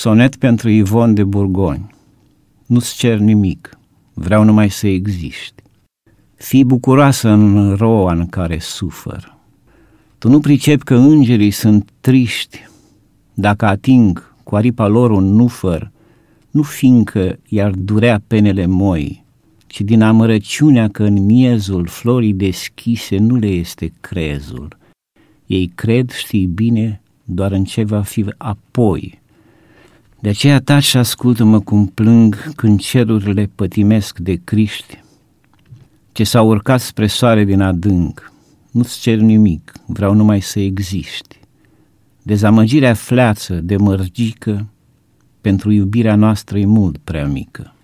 Sonet pentru Ivon de Burgoni. Nu-ți cer nimic, vreau numai să existi. Fii bucuroasă în roa în care sufăr. Tu nu pricepi că îngerii sunt triști. Dacă ating cu aripa lor un nufăr, nu fiindcă i-ar durea penele moi, ci din amărăciunea că în miezul florii deschise nu le este crezul. Ei cred, știi bine, doar în ce va fi apoi – de aceea taci și ascultă-mă cum plâng când cerurile pătimesc de criști, ce s-au urcat spre soare din adânc. Nu-ți cer nimic, vreau numai să existi. Dezamăgirea fleață de mărgică pentru iubirea noastră e mult prea mică.